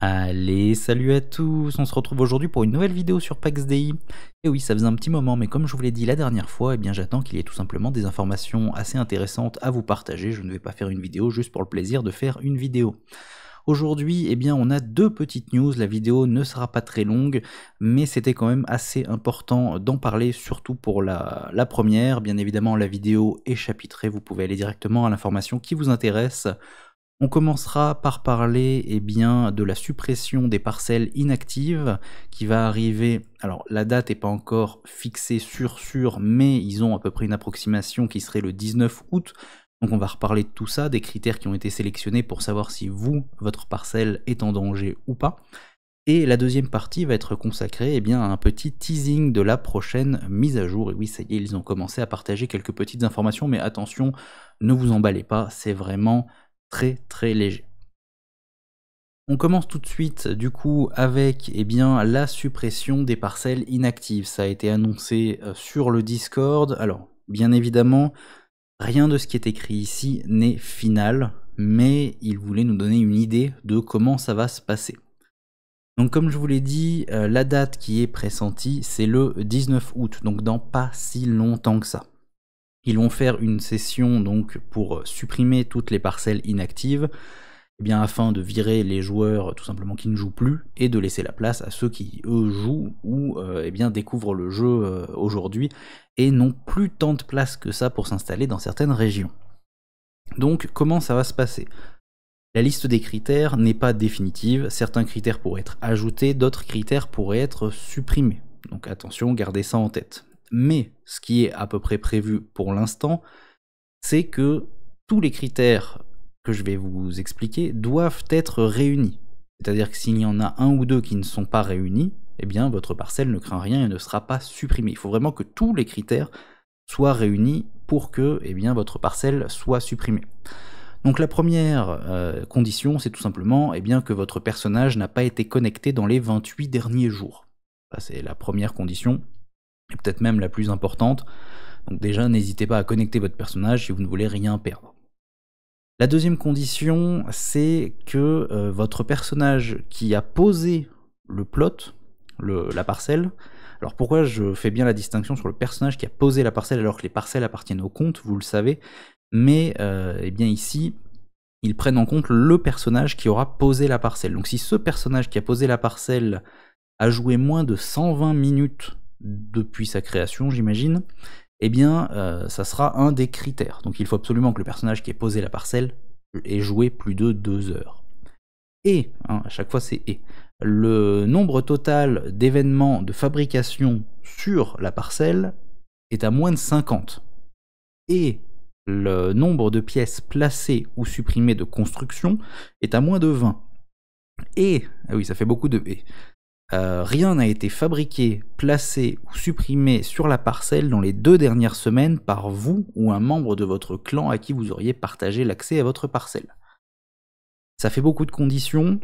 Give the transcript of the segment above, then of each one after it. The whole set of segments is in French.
Allez, salut à tous, on se retrouve aujourd'hui pour une nouvelle vidéo sur PaxDI. Et oui, ça faisait un petit moment, mais comme je vous l'ai dit la dernière fois, eh bien j'attends qu'il y ait tout simplement des informations assez intéressantes à vous partager. Je ne vais pas faire une vidéo juste pour le plaisir de faire une vidéo. Aujourd'hui, eh bien, on a deux petites news. La vidéo ne sera pas très longue, mais c'était quand même assez important d'en parler, surtout pour la, la, première. Bien évidemment, la vidéo est chapitrée. Vous pouvez aller directement à l'information qui vous intéresse on commencera par parler eh bien, de la suppression des parcelles inactives qui va arriver. Alors la date n'est pas encore fixée sur sûr, mais ils ont à peu près une approximation qui serait le 19 août. Donc on va reparler de tout ça, des critères qui ont été sélectionnés pour savoir si vous, votre parcelle est en danger ou pas. Et la deuxième partie va être consacrée eh bien, à un petit teasing de la prochaine mise à jour. Et oui, ça y est, ils ont commencé à partager quelques petites informations, mais attention, ne vous emballez pas, c'est vraiment très très léger. On commence tout de suite du coup avec eh bien, la suppression des parcelles inactives. Ça a été annoncé euh, sur le Discord. Alors, bien évidemment, rien de ce qui est écrit ici n'est final, mais il voulait nous donner une idée de comment ça va se passer. Donc comme je vous l'ai dit, euh, la date qui est pressentie, c'est le 19 août, donc dans pas si longtemps que ça ils vont faire une session donc pour euh, supprimer toutes les parcelles inactives, eh bien afin de virer les joueurs tout simplement qui ne jouent plus et de laisser la place à ceux qui eux jouent ou euh, eh bien découvrent le jeu euh, aujourd'hui et n'ont plus tant de place que ça pour s'installer dans certaines régions. Donc comment ça va se passer la liste des critères n'est pas définitive, certains critères pourraient être ajoutés, d'autres critères pourraient être supprimés. Donc attention, gardez ça en tête. Mais ce qui est à peu près prévu pour l'instant, c'est que tous les critères que je vais vous expliquer doivent être réunis. C'est-à-dire que s'il y en a un ou deux qui ne sont pas réunis, eh bien votre parcelle ne craint rien et ne sera pas supprimée. Il faut vraiment que tous les critères soient réunis pour que eh bien, votre parcelle soit supprimée. Donc la première euh, condition, c'est tout simplement eh bien, que votre personnage n'a pas été connecté dans les 28 derniers jours. c'est la première condition et peut-être même la plus importante. Donc déjà, n'hésitez pas à connecter votre personnage si vous ne voulez rien perdre. La deuxième condition, c'est que euh, votre personnage qui a posé le plot, la parcelle, alors pourquoi je fais bien la distinction sur le personnage qui a posé la parcelle alors que les parcelles appartiennent au compte, vous le savez, mais euh, eh bien ici, ils prennent en compte le personnage qui aura posé la parcelle. Donc si ce personnage qui a posé la parcelle a joué moins de 120 minutes depuis sa création, j'imagine, eh bien, euh, ça sera un des critères. Donc il faut absolument que le personnage qui ait posé la parcelle ait joué plus de deux heures. Et, hein, à chaque fois c'est et, le nombre total d'événements de fabrication sur la parcelle est à moins de 50. Et le nombre de pièces placées ou supprimées de construction est à moins de 20. Et, ah oui, ça fait beaucoup de et. Euh, rien n'a été fabriqué, placé ou supprimé sur la parcelle dans les deux dernières semaines par vous ou un membre de votre clan à qui vous auriez partagé l'accès à votre parcelle. Ça fait beaucoup de conditions.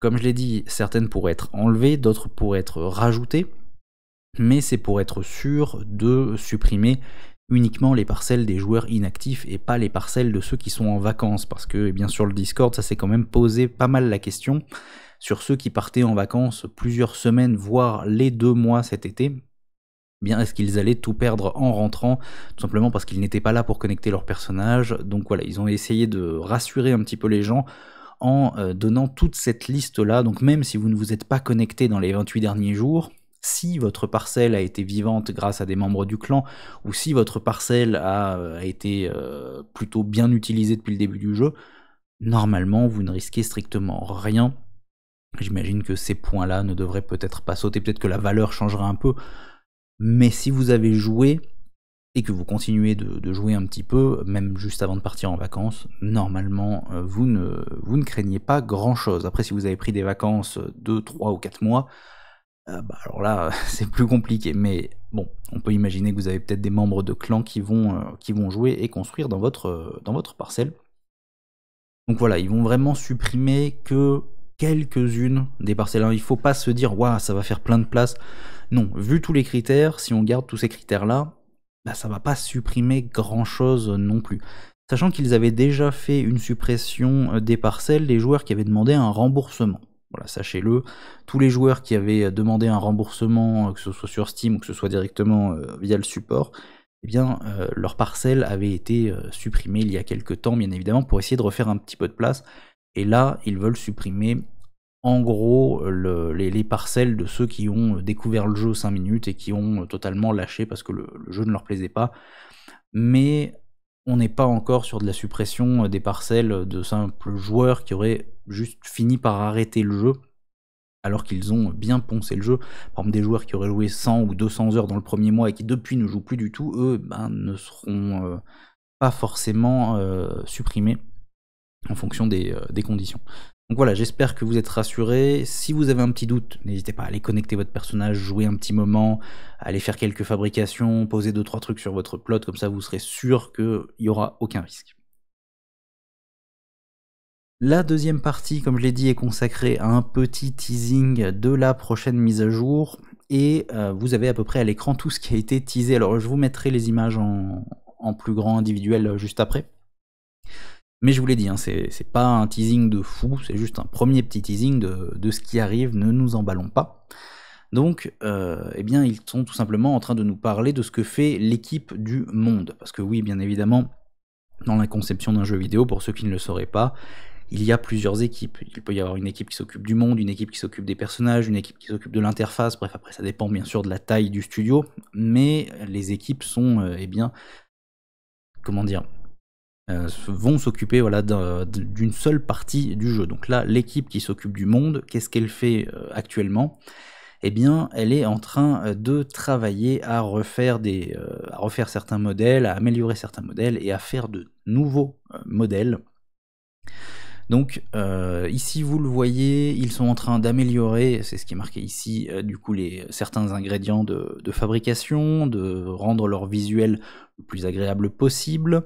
Comme je l'ai dit, certaines pourraient être enlevées, d'autres pourraient être rajoutées, mais c'est pour être sûr de supprimer uniquement les parcelles des joueurs inactifs et pas les parcelles de ceux qui sont en vacances, parce que eh bien sûr, le Discord, ça s'est quand même posé pas mal la question sur ceux qui partaient en vacances plusieurs semaines, voire les deux mois cet été, eh bien est-ce qu'ils allaient tout perdre en rentrant, tout simplement parce qu'ils n'étaient pas là pour connecter leurs personnages. Donc voilà, ils ont essayé de rassurer un petit peu les gens en euh, donnant toute cette liste-là. Donc même si vous ne vous êtes pas connecté dans les 28 derniers jours, si votre parcelle a été vivante grâce à des membres du clan, ou si votre parcelle a, euh, été euh, plutôt bien utilisée depuis le début du jeu, normalement vous ne risquez strictement rien J'imagine que ces points-là ne devraient peut-être pas sauter, peut-être que la valeur changera un peu, mais si vous avez joué et que vous continuez de, jouer un petit peu, même juste avant de partir en vacances, normalement, euh, vous ne, vous ne craignez pas grand-chose. Après, si vous avez pris des vacances 2, euh, 3 ou 4 mois, euh, bah alors là, c'est plus compliqué. Mais bon, on peut imaginer que vous avez peut-être des membres de clans qui vont, jouer et construire dans votre parcelle. Donc voilà, ils vont vraiment supprimer que quelques-unes des parcelles. il ne faut pas se dire, waouh, ça va faire plein de place. Non, vu tous les critères, si on garde tous ces critères-là, ça bah, ça va pas supprimer grand-chose non plus. Sachant qu'ils avaient déjà fait une suppression euh, des parcelles, les joueurs qui avaient demandé un remboursement. Voilà, sachez-le, tous les joueurs qui avaient demandé un remboursement, euh, que ce soit sur Steam ou que ce soit directement euh, via le support, eh bien, leurs leur parcelle avait été supprimée il y a quelques temps, bien évidemment, pour essayer de refaire un petit peu de place. Et là, ils veulent supprimer en gros les, parcelles de ceux qui ont découvert le jeu 5 minutes et qui ont totalement lâché parce que le, jeu ne leur plaisait pas. Mais on n'est pas encore sur de la suppression des parcelles de simples joueurs qui auraient juste fini par arrêter le jeu alors qu'ils ont bien poncé le jeu. Par exemple, des joueurs qui auraient joué 100 ou 200 heures dans le premier mois et qui depuis ne jouent plus du tout, eux ben, ne seront euh, pas forcément euh, supprimés en fonction euh, des, conditions. Donc voilà, j'espère que vous êtes rassurés. Si vous avez un petit doute, n'hésitez pas à aller connecter votre personnage, jouer un petit moment, aller faire quelques fabrications, poser deux trois trucs sur votre plot, comme ça vous serez sûr qu'il n'y aura aucun risque. La deuxième partie, comme je l'ai dit, est consacrée à un petit teasing de la prochaine mise à jour. Et euh, vous avez à peu près à l'écran tout ce qui a été teasé. Alors je vous mettrai les images en plus grand individuel euh, juste après. Mais je vous l'ai dit, hein, c'est pas un teasing de fou, c'est juste un premier petit teasing de, ce qui arrive, ne nous emballons pas. Donc, euh, eh bien, ils sont tout simplement en train de nous parler de ce que fait l'équipe du monde. Parce que oui, bien évidemment, dans la conception d'un jeu vidéo, pour ceux qui ne le sauraient pas, il y a plusieurs équipes. Il peut y avoir une équipe qui s'occupe du monde, une équipe qui s'occupe des personnages, une équipe qui s'occupe de l'interface, bref, après ça dépend bien sûr de la taille du studio, mais les équipes sont, euh, eh bien, comment dire, euh, vont s'occuper voilà, d'une seule partie du jeu. Donc là, l'équipe qui s'occupe du monde, qu'est-ce qu'elle fait euh, actuellement Eh bien, elle est en train euh, de travailler à refaire, des, à refaire certains modèles, à améliorer certains modèles et à faire de nouveaux modèles. Donc ici vous le voyez, ils sont en train d'améliorer, c'est ce qui est marqué ici, du coup les, certains ingrédients de fabrication, de rendre leur visuel le plus agréable possible.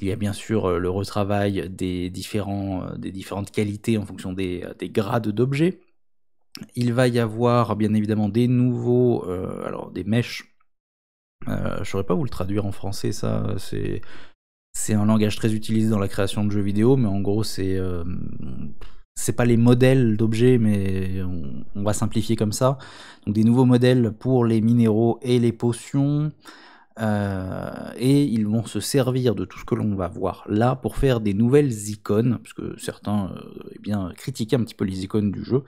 Il y a bien sûr euh, le retravail euh, des, différentes qualités en fonction euh, des, grades d'objets. Il va y avoir bien évidemment des nouveaux, alors des mèches. je saurais pas vous le traduire en français, ça. C'est, c'est un langage très utilisé dans la création de jeux vidéo, mais en gros, c'est. c'est pas les modèles d'objets, mais on, va simplifier comme ça. Donc des nouveaux modèles pour les minéraux et les potions. Euh, et ils vont se servir de tout ce que l'on va voir là pour faire des nouvelles icônes, puisque certains euh, eh bien, critiquaient un petit peu les icônes du jeu.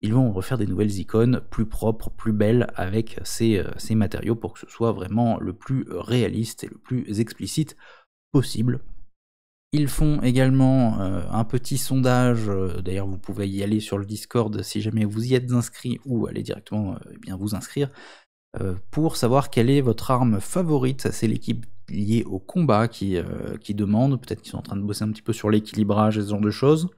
Ils vont refaire des nouvelles icônes plus propres, plus belles avec ces, euh, matériaux pour que ce soit vraiment le plus réaliste et le plus explicite possible. Ils font également un petit sondage, d'ailleurs vous pouvez y aller sur le Discord si jamais vous y êtes inscrit ou allez directement eh bien, vous inscrire euh, pour savoir quelle est votre arme favorite. C'est l'équipe liée au combat euh, qui, demande. Peut-être qu'ils sont en train de bosser un petit peu sur l'équilibrage et ce genre de choses.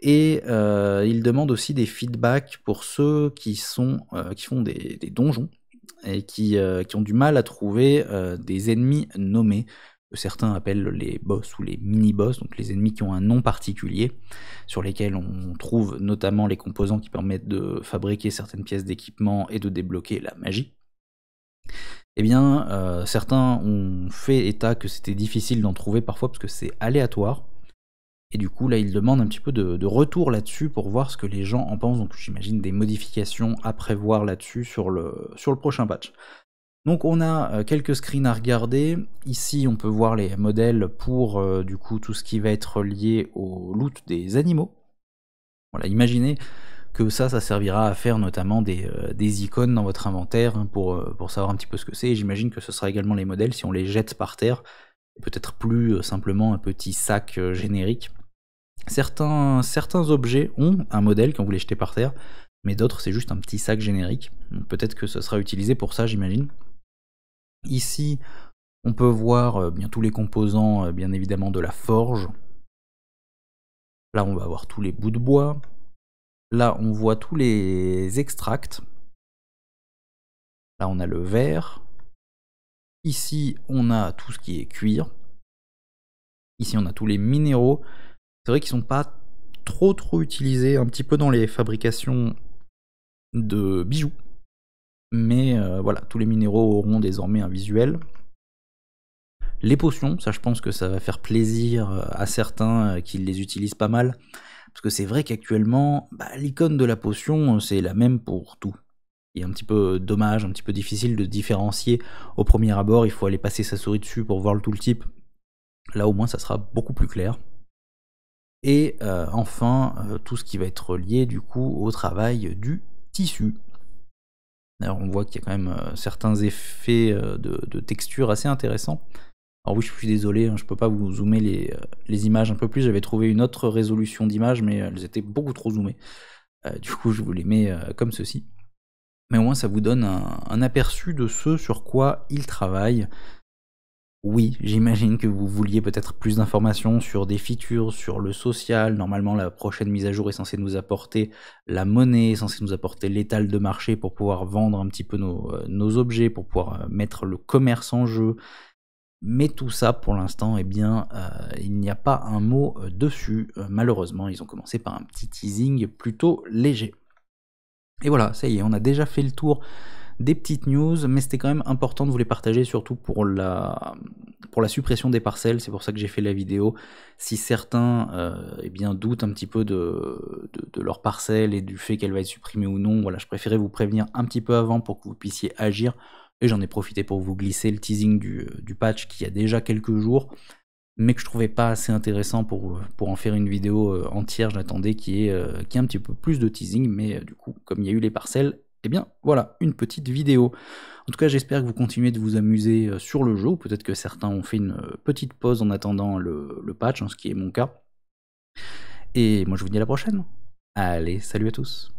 Et euh, ils il demande aussi des feedbacks pour ceux qui, sont, qui font des, donjons et qui, qui, ont du mal à trouver des ennemis nommés, que certains appellent les boss ou les mini-boss, donc les ennemis qui ont un nom particulier, sur lesquels on trouve notamment les composants qui permettent de fabriquer certaines pièces d'équipement et de débloquer la magie eh bien, euh, certains ont fait état que c'était difficile d'en trouver parfois parce que c'est aléatoire. Et du coup, là, ils demandent un petit peu de, retour là-dessus pour voir ce que les gens en pensent. Donc, j'imagine des modifications à prévoir là-dessus sur le, sur le prochain patch. Donc, on a euh, quelques screens à regarder. Ici, on peut voir les modèles pour, euh, du coup, tout ce qui va être lié au loot des animaux. Voilà, imaginez, que ça, ça servira à faire notamment des, euh, icônes dans votre inventaire hein, pour, euh, pour, savoir un petit peu ce que c'est. Et j'imagine que ce sera également les modèles si on les jette par terre, peut-être plus euh, simplement un petit sac générique. Certains, certains objets ont un modèle quand vous les jetez par terre, mais d'autres c'est juste un petit sac générique. Peut-être que ce sera utilisé pour ça, j'imagine. Ici, on peut voir bien tous les composants, bien évidemment, de la forge. Là, on va avoir tous les bouts de bois, Là, on voit tous les extracts. Là, on a le verre. Ici, on a tout ce qui est cuir. Ici, on a tous les minéraux. C'est vrai qu'ils ne sont pas trop trop utilisés un petit peu dans les fabrications de bijoux. Mais euh, voilà, tous les minéraux auront désormais un visuel. Les potions, ça je pense que ça va faire plaisir à certains euh, qui les utilisent pas mal. Parce que c'est vrai qu'actuellement, bah, l'icône de la potion, euh, c'est la même pour tout. Il est un petit peu euh, dommage, un petit peu difficile de différencier au premier abord. Il faut aller passer sa souris dessus pour voir le tout le type. Là au moins, ça sera beaucoup plus clair. Et euh, enfin, tout ce qui va être lié du coup au travail du tissu. Alors on voit qu'il y a quand même certains effets de, texture assez intéressants. Alors oui, je suis désolé, hein, je peux pas vous zoomer euh, les, images un peu plus. J'avais trouvé une autre résolution d'image, mais euh, elles étaient beaucoup trop zoomées. Euh, du coup, je vous les mets comme ceci. Mais au moins, ça vous donne un, aperçu de ce sur quoi ils travaillent. Oui, j'imagine que vous vouliez peut-être plus d'informations sur des features, sur le social. Normalement, la prochaine mise à jour est censée nous apporter la monnaie, est censée nous apporter l'étal de marché pour pouvoir vendre un petit peu nos objets, pour pouvoir mettre le commerce en jeu, mais tout ça, pour l'instant, eh bien, euh, il n'y a pas un mot euh, dessus. Euh, malheureusement, ils ont commencé par un petit teasing plutôt léger. Et voilà, ça y est, on a déjà fait le tour des petites news, mais c'était quand même important de vous les partager, surtout pour la, pour la suppression des parcelles. C'est pour ça que j'ai fait la vidéo. Si certains eh bien, doutent un petit peu de, de, de leur parcelle et du fait qu'elle va être supprimée ou non, voilà, je préférais vous prévenir un petit peu avant pour que vous puissiez agir et j'en ai profité pour vous glisser le teasing euh, du, patch qui a déjà quelques jours, mais que je trouvais pas assez intéressant pour, euh, pour en faire une vidéo euh, entière. J'attendais qu'il y, ait, un petit peu plus de teasing, mais du coup, comme il y a eu les parcelles, eh bien voilà, une petite vidéo. En tout cas, j'espère que vous continuez de vous amuser sur le jeu, peut-être que certains ont fait une petite pause en attendant le, patch, en hein, ce qui est mon cas. Et moi, je vous dis à la prochaine. Allez, salut à tous.